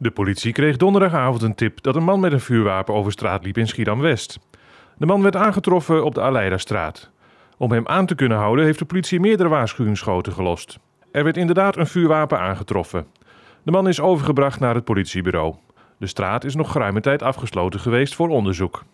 De politie kreeg donderdagavond een tip dat een man met een vuurwapen over straat liep in Schiedam-West. De man werd aangetroffen op de Aleida-straat. Om hem aan te kunnen houden heeft de politie meerdere waarschuwingsschoten gelost. Er werd inderdaad een vuurwapen aangetroffen. De man is overgebracht naar het politiebureau. De straat is nog geruime tijd afgesloten geweest voor onderzoek.